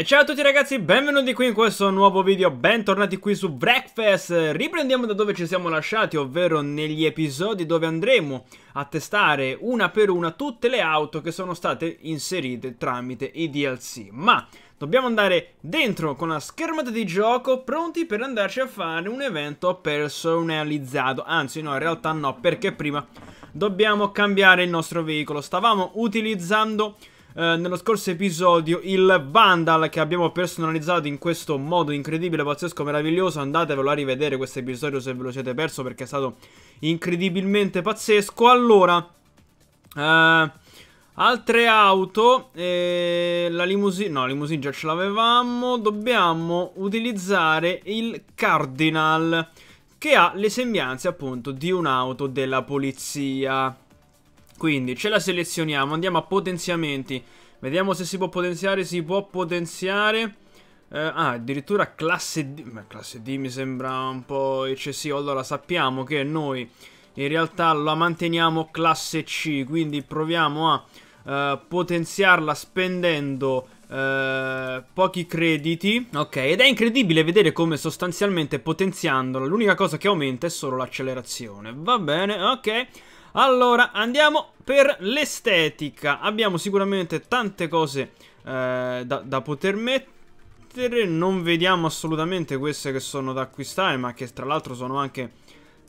E ciao a tutti ragazzi, benvenuti qui in questo nuovo video, bentornati qui su Breakfast Riprendiamo da dove ci siamo lasciati, ovvero negli episodi dove andremo a testare una per una tutte le auto che sono state inserite tramite i DLC Ma dobbiamo andare dentro con la schermata di gioco pronti per andarci a fare un evento personalizzato Anzi no, in realtà no, perché prima dobbiamo cambiare il nostro veicolo Stavamo utilizzando eh, nello scorso episodio il Vandal che abbiamo personalizzato in questo modo incredibile, pazzesco, meraviglioso. Andatevelo a rivedere questo episodio se ve lo siete perso perché è stato incredibilmente pazzesco. Allora, eh, altre auto, eh, la limousine, no, la limousine già ce l'avevamo. Dobbiamo utilizzare il Cardinal che ha le sembianze appunto di un'auto della polizia. Quindi ce la selezioniamo, andiamo a potenziamenti Vediamo se si può potenziare. Si può potenziare. Eh, ah, addirittura classe D. Ma classe D mi sembra un po' eccessivo. Allora sappiamo che noi in realtà la manteniamo classe C. Quindi proviamo a eh, potenziarla spendendo Uh, pochi crediti. Ok, ed è incredibile vedere come sostanzialmente potenziandola l'unica cosa che aumenta è solo l'accelerazione. Va bene, ok. Allora, andiamo per l'estetica. Abbiamo sicuramente tante cose eh, da, da poter mettere non vediamo assolutamente queste che sono da acquistare ma che tra l'altro sono anche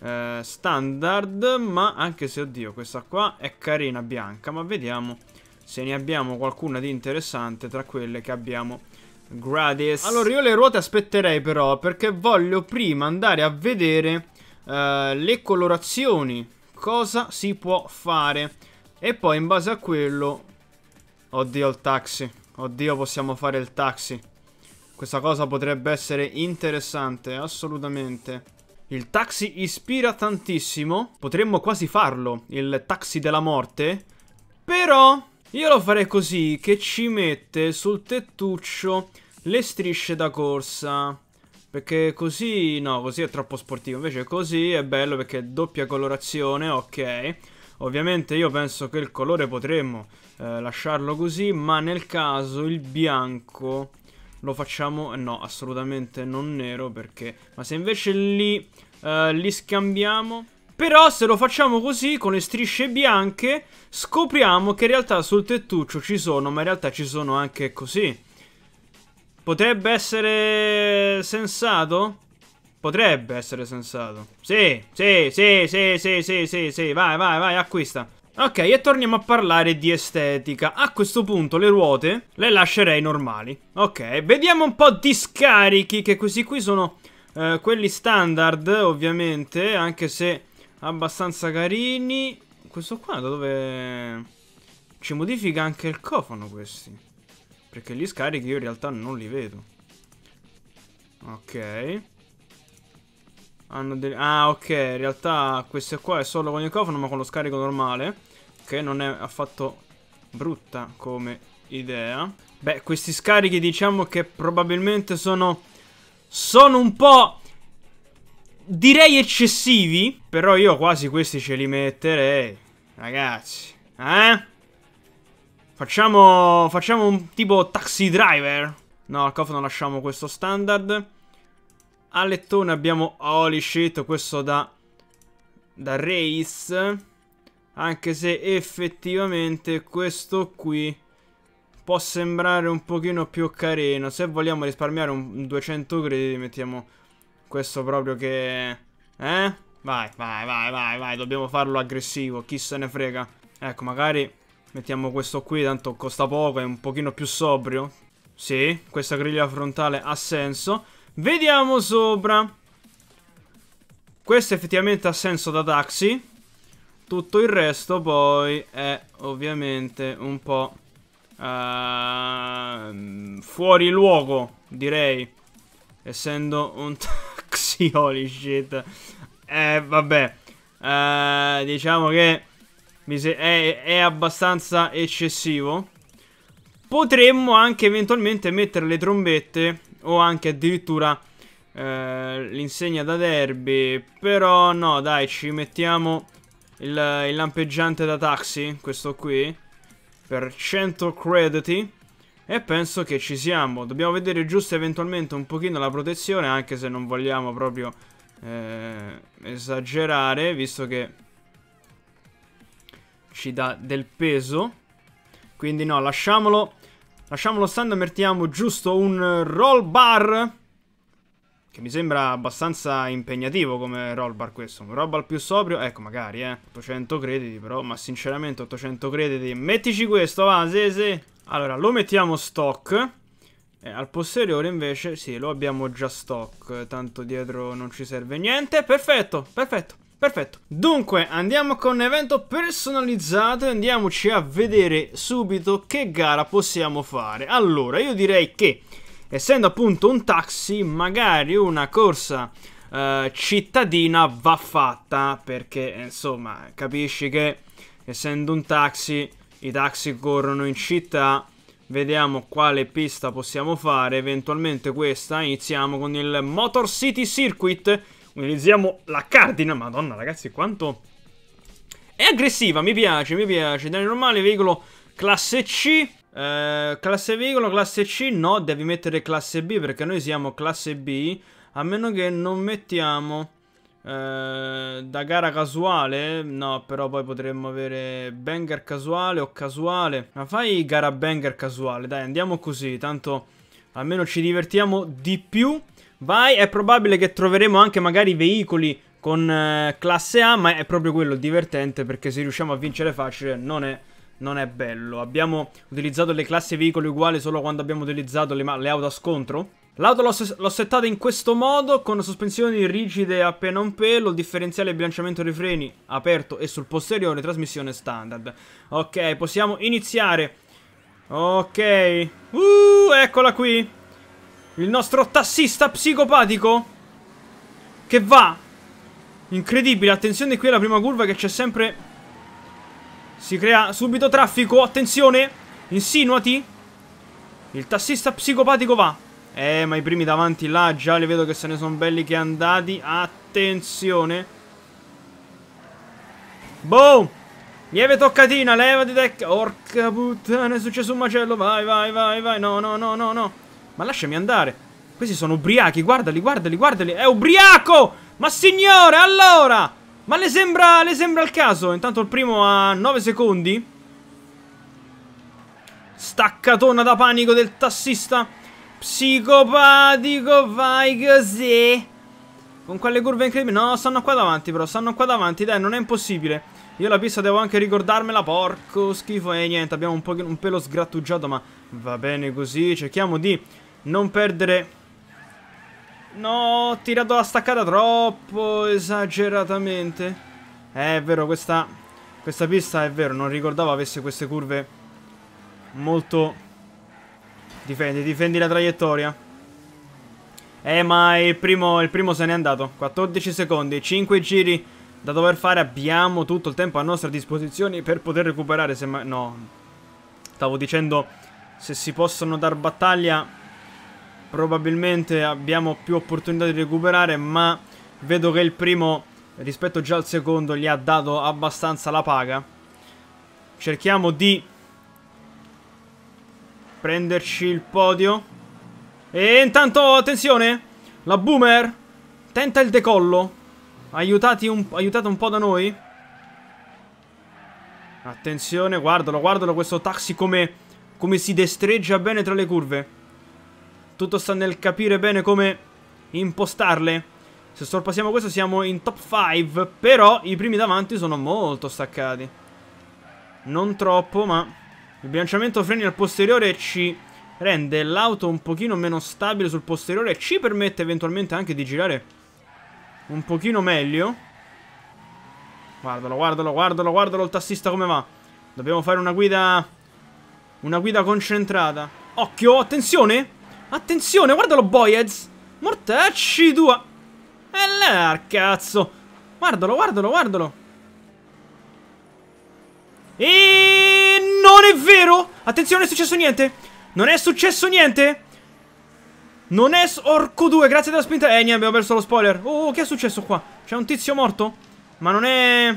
eh, standard ma anche se oddio questa qua è carina bianca ma vediamo se ne abbiamo qualcuna di interessante tra quelle che abbiamo gratis allora io le ruote aspetterei però perché voglio prima andare a vedere eh, le colorazioni cosa si può fare. E poi in base a quello... Oddio il taxi. Oddio possiamo fare il taxi. Questa cosa potrebbe essere interessante, assolutamente. Il taxi ispira tantissimo. Potremmo quasi farlo, il taxi della morte. Però io lo farei così, che ci mette sul tettuccio le strisce da corsa. Perché così, no, così è troppo sportivo. Invece così è bello perché è doppia colorazione, ok. Ovviamente io penso che il colore potremmo eh, lasciarlo così, ma nel caso il bianco lo facciamo... No, assolutamente non nero perché... Ma se invece li, eh, li scambiamo... Però se lo facciamo così, con le strisce bianche, scopriamo che in realtà sul tettuccio ci sono, ma in realtà ci sono anche così. Potrebbe essere sensato? Potrebbe essere sensato. Sì, sì, sì, sì, sì, sì, sì, sì, vai, vai, vai, acquista. Ok, e torniamo a parlare di estetica. A questo punto le ruote le lascerei normali. Ok, vediamo un po' di scarichi, che questi qui sono eh, quelli standard, ovviamente, anche se abbastanza carini. Questo qua da dove... Ci modifica anche il cofano questi. Perché gli scarichi io in realtà non li vedo. Ok. Ah, ok, in realtà queste qua è solo con il cofano, ma con lo scarico normale. Che non è affatto brutta come idea. Beh, questi scarichi diciamo che probabilmente sono... Sono un po'... Direi eccessivi, però io quasi questi ce li metterei. Ragazzi, eh? Facciamo, facciamo un tipo taxi driver. No, al cofano lasciamo questo standard. A lettone abbiamo holy shit, questo da, da race. Anche se effettivamente questo qui può sembrare un pochino più carino. Se vogliamo risparmiare un 200 crediti mettiamo questo proprio che... Eh? Vai, vai, vai, vai, vai, dobbiamo farlo aggressivo, chi se ne frega. Ecco, magari Mettiamo questo qui, tanto costa poco, è un pochino più sobrio. Sì, questa griglia frontale ha senso. Vediamo sopra. Questo effettivamente ha senso da taxi. Tutto il resto poi è ovviamente un po' uh, fuori luogo, direi. Essendo un taxi, holy shit. Eh, vabbè. Uh, diciamo che è, è abbastanza eccessivo. Potremmo anche eventualmente mettere le trombette o anche addirittura eh, l'insegna da derby. Però no, dai, ci mettiamo il, il lampeggiante da taxi, questo qui, per 100 crediti. E penso che ci siamo. Dobbiamo vedere giusto eventualmente un pochino la protezione, anche se non vogliamo proprio eh, esagerare, visto che ci dà del peso. Quindi no, lasciamolo. Lasciamolo stando e mettiamo giusto un roll bar. Che mi sembra abbastanza impegnativo come roll bar questo. Un roll bar più sobrio. Ecco, magari, eh. 800 crediti però. Ma sinceramente 800 crediti. Mettici questo, va, sì, sì. Allora, lo mettiamo stock. Eh, al posteriore invece, sì, lo abbiamo già stock, tanto dietro non ci serve niente. Perfetto, perfetto. Perfetto. Dunque, andiamo con un evento personalizzato e andiamoci a vedere subito che gara possiamo fare. Allora, io direi che, essendo appunto un taxi, magari una corsa eh, cittadina va fatta, perché, insomma, capisci che, essendo un taxi, i taxi corrono in città, Vediamo quale pista possiamo fare, eventualmente questa. Iniziamo con il Motor City Circuit Utilizziamo la cardina. Madonna, ragazzi, quanto... È aggressiva, mi piace, mi piace. Danni normale, veicolo classe C. Eh, classe veicolo, classe C. No, devi mettere classe B perché noi siamo classe B. A meno che non mettiamo... Eh, da gara casuale no però poi potremmo avere banger casuale o casuale ma fai gara banger casuale dai andiamo così tanto almeno ci divertiamo di più vai. È probabile che troveremo anche magari veicoli con eh, classe A, ma è proprio quello divertente perché se riusciamo a vincere facile non è, non è bello. Abbiamo utilizzato le classi veicoli uguali solo quando abbiamo utilizzato le, le auto a scontro. L'auto l'ho settata in questo modo, con sospensioni rigide appena un pelo, differenziale e bilanciamento dei freni aperto e sul posteriore, trasmissione standard. Ok, possiamo iniziare. Ok, uh, eccola qui. Il nostro tassista psicopatico? Che va? Incredibile, attenzione qui alla prima curva che c'è sempre... Si crea subito traffico, attenzione! Insinuati! Il tassista psicopatico va. Eh, ma i primi davanti là già li vedo che se ne sono belli che andati. Attenzione. Boom! Lieve toccatina, levati tec... Orca puttana, è successo un macello. Vai, vai, vai, vai. No, no, no, no, no. Ma lasciami andare. Questi sono ubriachi, guardali, guardali, guardali. È ubriaco! Ma signore, allora! Ma le sembra, le sembra il caso? Intanto il primo ha 9 secondi. Staccatona da panico del tassista. Psicopatico, vai così. Con quelle curve incredibili. No, stanno qua davanti, però. Stanno qua davanti, dai, non è impossibile. Io la pista devo anche ricordarmela, porco schifo. E eh, niente, abbiamo un, un pelo sgrattugiato, ma va bene così. Cerchiamo di non perdere... No, ho tirato la staccata troppo esageratamente. Eh, è vero, questa, questa pista è vero, non ricordavo avesse queste curve molto... Difendi, difendi la traiettoria. Eh, ma il primo, il primo se n'è andato. 14 secondi, 5 giri da dover fare. Abbiamo tutto il tempo a nostra disposizione per poter recuperare. Se ma... No, stavo dicendo se si possono dar battaglia probabilmente abbiamo più opportunità di recuperare, ma vedo che il primo rispetto già al secondo gli ha dato abbastanza la paga. Cerchiamo di prenderci il podio. E intanto, attenzione, la Boomer tenta il decollo. Aiutati un, aiutata un po' da noi. Attenzione, guardalo, guardalo questo taxi come, come si destreggia bene tra le curve. Tutto sta nel capire bene come impostarle. Se sorpassiamo questo siamo in top 5, però i primi davanti sono molto staccati. Non troppo, ma il bilanciamento freni al posteriore ci rende l'auto un pochino meno stabile sul posteriore e ci permette eventualmente anche di girare un pochino meglio. Guardalo, guardalo, guardalo, guardalo il tassista come va. Dobbiamo fare una guida... Una guida concentrata. Occhio, attenzione! Attenzione, guardalo, Boyez! Mortacci tua! E là, cazzo! Guardalo, guardalo, guardalo! E non è vero! Attenzione, non è successo niente! Non è successo niente! Non è orco 2, grazie della spinta. Eh, niente, abbiamo perso lo spoiler. Oh, oh, che è successo qua? C'è un tizio morto? Ma non è...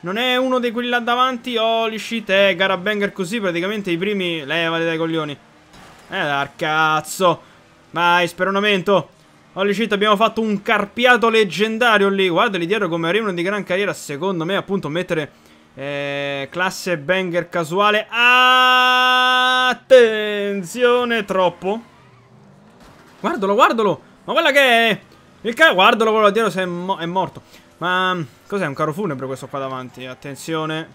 Non è uno di quelli là davanti? Holy shit, eh, Garabanger così praticamente i primi... Levali dai coglioni. Eh, dal cazzo. Vai, speronamento. Holy shit, abbiamo fatto un carpiato leggendario lì. Guarda lì dietro come arrivano di gran carriera. Secondo me, appunto, mettere eh, classe banger casuale. Attenzione, troppo. Guardalo, guardalo. Ma quella che è... Il ca... Guardalo, quello dietro se è, mo è morto. Ma cos'è? Un carro funebre questo qua davanti. Attenzione.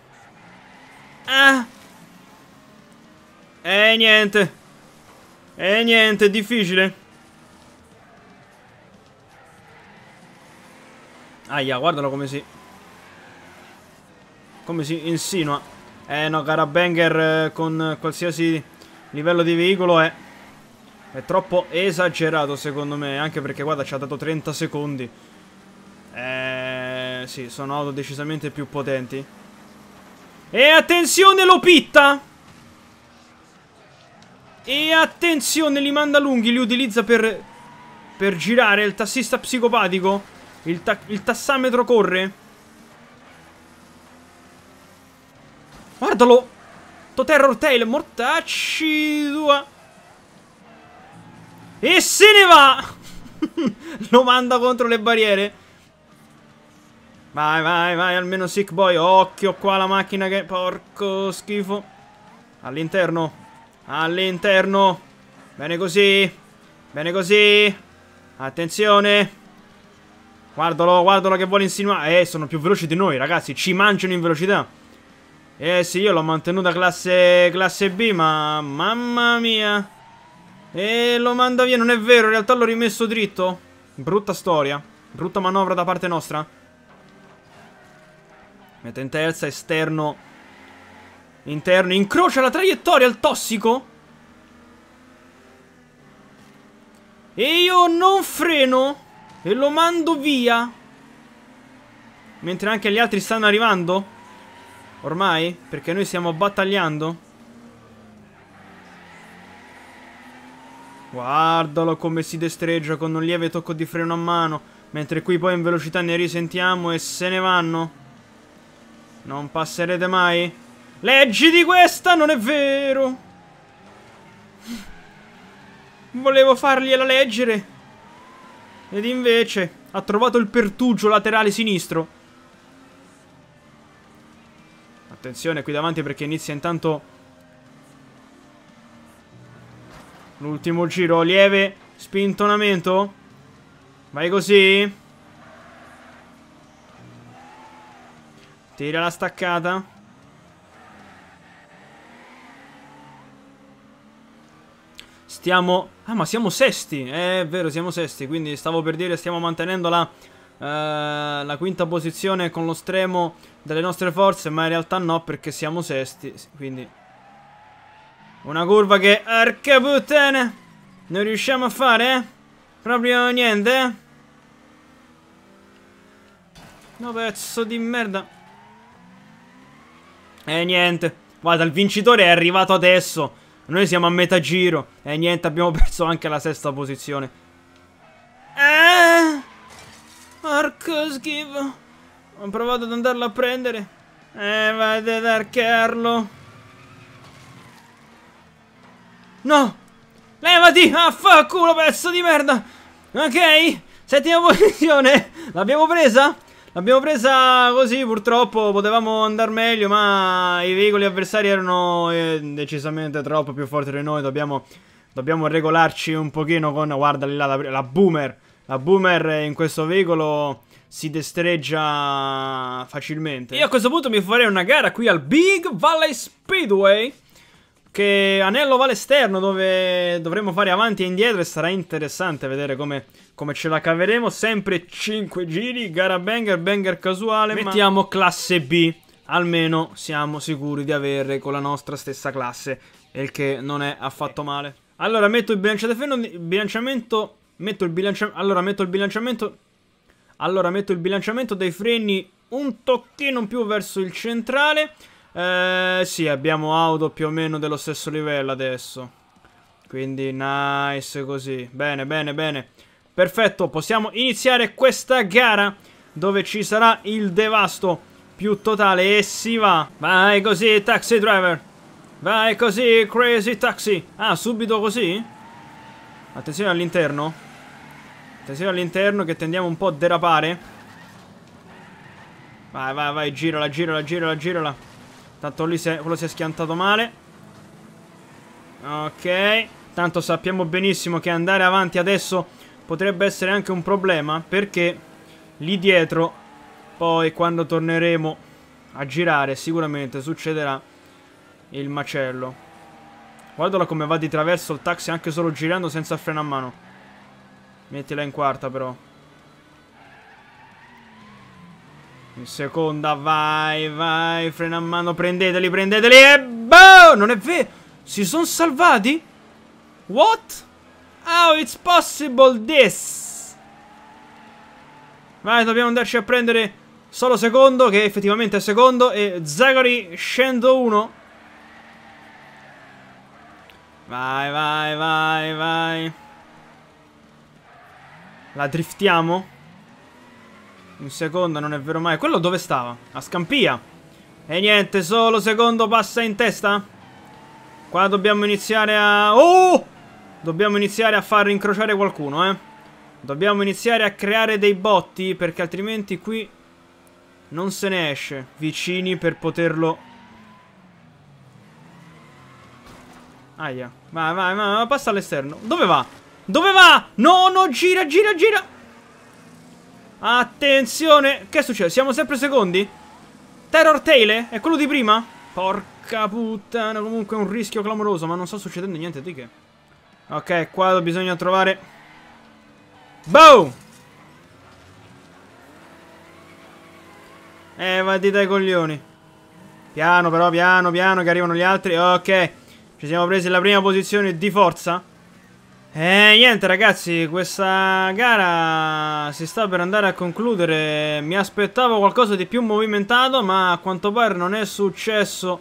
Ah. Eh. E eh, niente. E niente, è difficile. Aia, guardalo come si... Come si insinua. Eh no, Carabanger eh, con qualsiasi livello di veicolo è... È troppo esagerato secondo me, anche perché guarda ci ha dato 30 secondi. Eh sì, sono auto decisamente più potenti. E attenzione lo pitta! E attenzione, li manda lunghi, li utilizza per, per girare. Il tassista psicopatico. Il, ta il tassametro corre. Guardalo. To terror tail, mortacci tua. E se ne va! Lo manda contro le barriere. Vai, vai, vai, almeno sick boy. Occhio qua la macchina che... Porco schifo. All'interno. All'interno. Bene così. Bene così. Attenzione. Guardalo, guardalo che vuole insinuare. Eh, sono più veloci di noi, ragazzi. Ci mangiano in velocità. Eh sì, io l'ho mantenuta classe, classe B, ma... Mamma mia. E lo manda via, non è vero, in realtà l'ho rimesso dritto. Brutta storia. Brutta manovra da parte nostra. Mette in terza, esterno Interno, incrocia la traiettoria al tossico. E io non freno e lo mando via. Mentre anche gli altri stanno arrivando. Ormai, perché noi stiamo battagliando. Guardalo come si destreggia con un lieve tocco di freno a mano. Mentre qui poi in velocità ne risentiamo e se ne vanno. Non passerete mai. Leggi di questa, non è vero! Volevo fargliela leggere. Ed invece ha trovato il pertugio laterale sinistro. Attenzione qui davanti perché inizia intanto... L'ultimo giro, lieve spintonamento. Vai così. Tira la staccata. Stiamo... Ah, ma siamo sesti. È vero, siamo sesti. Quindi stavo per dire stiamo mantenendo la, eh, la quinta posizione con lo stremo delle nostre forze. Ma in realtà no, perché siamo sesti. Quindi... Una curva che... Arca puttana! Non riusciamo a fare, eh? Proprio niente, eh? No pezzo di merda E niente Guarda il vincitore è arrivato adesso noi siamo a metà giro. E niente, abbiamo perso anche la sesta posizione. Eh? Porco schifo. Ho provato ad andarlo a prendere. Eh, vado ad arcarlo. No! Levati! Affaculo ah, pezzo di merda! Ok, settima posizione. L'abbiamo presa? L'abbiamo presa così purtroppo, potevamo andare meglio ma i veicoli avversari erano eh, decisamente troppo più forti di noi, dobbiamo, dobbiamo, regolarci un pochino con, guarda lì la, la, boomer, la boomer in questo veicolo si destreggia facilmente. Io a questo punto mi farei una gara qui al Big Valley Speedway che anello va all'esterno dove dovremo fare avanti e indietro e sarà interessante vedere come, come ce la caveremo. Sempre 5 giri, gara banger, banger casuale, mettiamo ma... classe B. Almeno siamo sicuri di avere con la nostra stessa classe, il che non è affatto eh. male. Allora metto il bilanciamento, metto il bilanciamento, allora metto il bilanciamento, allora metto il bilanciamento dei freni un tocchino più verso il centrale eh, sì, abbiamo auto più o meno dello stesso livello adesso. Quindi nice così. Bene, bene, bene. Perfetto, possiamo iniziare questa gara dove ci sarà il devasto più totale e si va. Vai così, taxi driver. Vai così, crazy taxi. Ah, subito così? Attenzione all'interno. Attenzione all'interno che tendiamo un po' a derapare. Vai, vai, vai, girala, girala, girala, girala. Tanto lì si è, quello si è schiantato male. Ok. Tanto sappiamo benissimo che andare avanti adesso potrebbe essere anche un problema. Perché lì dietro, poi quando torneremo a girare, sicuramente succederà il macello. Guardala come va di traverso il taxi anche solo girando senza freno a mano. Mettila in quarta però. In seconda, vai, vai, frena a mano, prendeteli, prendeteli e boh! Non è vero! Si sono salvati? What? How it's possible this? Vai, dobbiamo andarci a prendere solo secondo, che effettivamente è secondo, e Zagori scendo uno. Vai, vai, vai, vai. La driftiamo? Un secondo non è vero mai. Quello dove stava? A Scampia. E niente, solo secondo passa in testa. Qua dobbiamo iniziare a... Oh! Dobbiamo iniziare a far incrociare qualcuno, eh. Dobbiamo iniziare a creare dei botti perché altrimenti qui non se ne esce. Vicini per poterlo... Aia. Vai, vai, vai, passa all'esterno. Dove va? Dove va? No, no, gira, gira, gira. Attenzione! Che è successo? Siamo sempre secondi? Terror Tale? È quello di prima? Porca puttana, comunque è un rischio clamoroso, ma non sta succedendo niente di che. Ok, qua bisogna trovare... Boom! Eh, vatti dai coglioni. Piano però, piano, piano, che arrivano gli altri. Ok, ci siamo presi la prima posizione di forza. E eh, niente ragazzi, questa gara si sta per andare a concludere. Mi aspettavo qualcosa di più movimentato, ma a quanto pare non è successo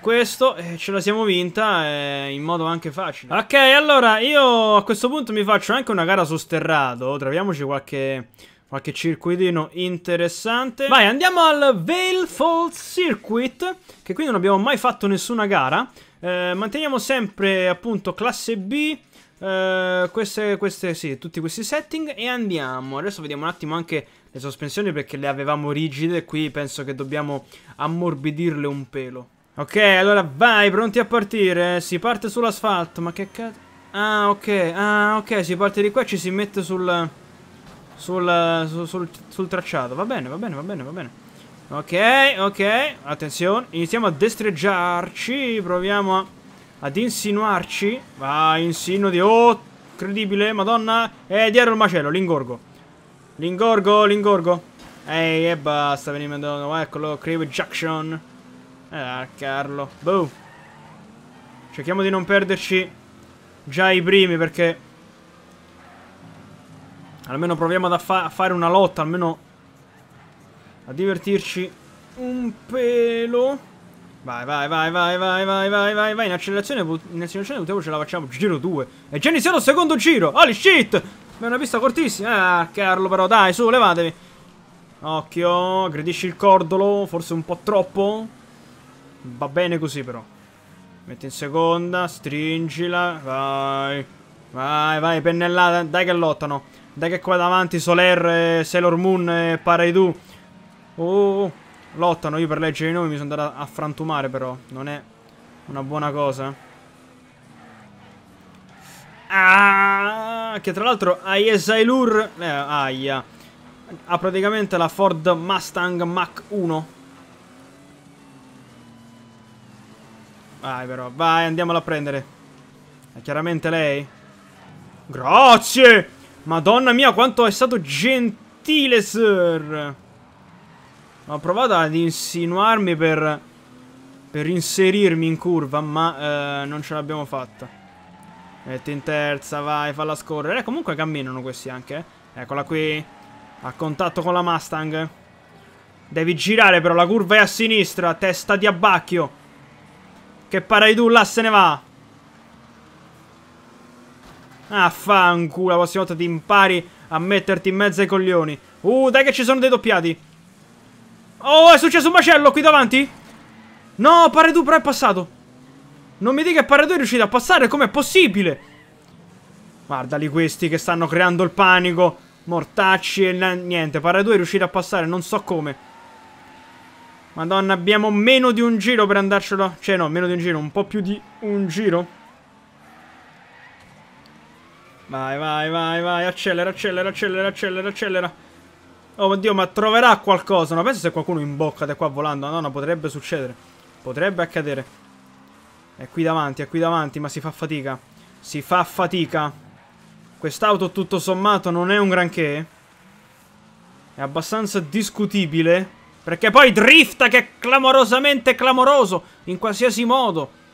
questo e ce la siamo vinta eh, in modo anche facile. Ok, allora io a questo punto mi faccio anche una gara su sterrato. Troviamoci qualche qualche circuitino interessante. Vai, andiamo al Veil Falls Circuit, che qui non abbiamo mai fatto nessuna gara. Eh, manteniamo sempre appunto classe B, eh, queste, queste, sì, tutti questi setting e andiamo. Adesso vediamo un attimo anche le sospensioni perché le avevamo rigide. Qui penso che dobbiamo ammorbidirle un pelo. Ok, allora vai, pronti a partire. Si parte sull'asfalto, ma che cazzo... Ah, ok, ah, ok, si parte di qua e ci si mette sul... Sul, sul, sul, sul tracciato. Va bene, va bene, va bene, va bene. Ok, ok, attenzione, iniziamo a destreggiarci, proviamo a ad insinuarci. Ah, insinuo di... Oh, credibile, madonna. Eh, dietro il macello, l'ingorgo. L'ingorgo, l'ingorgo. Ehi, e basta, venimi da... Eccolo, Crave Jackson. Ah, Carlo. Boom. Cerchiamo di non perderci già i primi, perché... Almeno proviamo a fa fare una lotta, almeno... A divertirci un pelo... Vai, vai, vai, vai, vai, vai, vai, vai, vai, in accelerazione, in accelerazione poi ce la facciamo, giro 2. E già iniziato il secondo giro, holy shit! Ma è una pista cortissima, ah, Carlo però, dai, su, levatevi. Occhio, aggredisci il cordolo, forse un po' troppo. Va bene così però. Metti in seconda, stringila, vai. Vai, vai, pennellata, dai che lottano. Dai che qua davanti Soler, Sailor Moon e Paraidu. oh, uh, oh. Uh. Lottano, io per leggere i nomi mi sono andato a frantumare però. Non è una buona cosa. Ah, che tra l'altro Aiesailur... Eh, aia. Ha praticamente la Ford Mustang Mach 1. Vai però, vai, andiamola a prendere. È chiaramente lei. Grazie! Madonna mia, quanto è stato gentile, sir! Ho provato ad insinuarmi per, per inserirmi in curva, ma eh, non ce l'abbiamo fatta. Metti in terza, vai, falla scorrere. Eh, comunque camminano questi anche. Eh. Eccola qui, a contatto con la Mustang. Devi girare però, la curva è a sinistra, testa di abbacchio. Che parai tu, là se ne va. Affanculo, la prossima volta ti impari a metterti in mezzo ai coglioni. Uh, dai che ci sono dei doppiati. Oh, è successo un macello qui davanti? No, Paredu però è passato. Non mi dica che Paredu è riuscito a passare, com'è possibile? Guardali questi che stanno creando il panico. Mortacci e niente, Paredu è riuscito a passare, non so come. Madonna, abbiamo meno di un giro per andarcelo. Cioè, no, meno di un giro, un po' più di un giro. Vai, vai, vai, vai, accelera, accelera, accelera, accelera, accelera. Oh mio dio, ma troverà qualcosa. Non penso se qualcuno imbocca da qua volando. No, no, potrebbe succedere. Potrebbe accadere. È qui davanti, è qui davanti, ma si fa fatica. Si fa fatica. Quest'auto tutto sommato non è un granché. È abbastanza discutibile. Perché poi drifta che è clamorosamente clamoroso. In qualsiasi modo.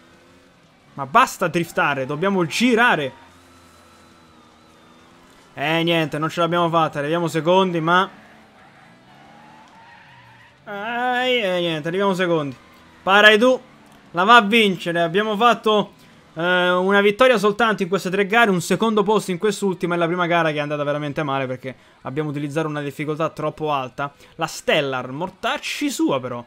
Ma basta driftare, dobbiamo girare. Eh niente, non ce l'abbiamo fatta, arriviamo secondi ma... Ah, e niente, arriviamo secondi. Parai tu, la va a vincere. Abbiamo fatto eh, una vittoria soltanto in queste tre gare, un secondo posto in quest'ultima e la prima gara che è andata veramente male perché abbiamo utilizzato una difficoltà troppo alta. La Stellar, mortacci sua però.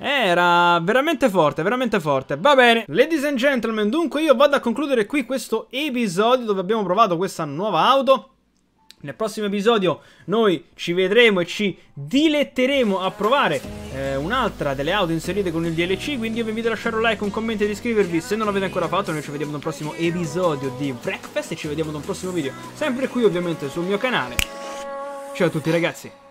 Era veramente forte, veramente forte. Va bene, ladies and gentlemen, dunque io vado a concludere qui questo episodio dove abbiamo provato questa nuova auto. Nel prossimo episodio noi ci vedremo e ci diletteremo a provare eh, un'altra delle auto inserite con il DLC, quindi io vi invito a lasciare un like, un commento ed iscrivervi se non l'avete ancora fatto, noi ci vediamo da un prossimo episodio di Breakfast e ci vediamo da un prossimo video, sempre qui ovviamente sul mio canale. Ciao a tutti ragazzi!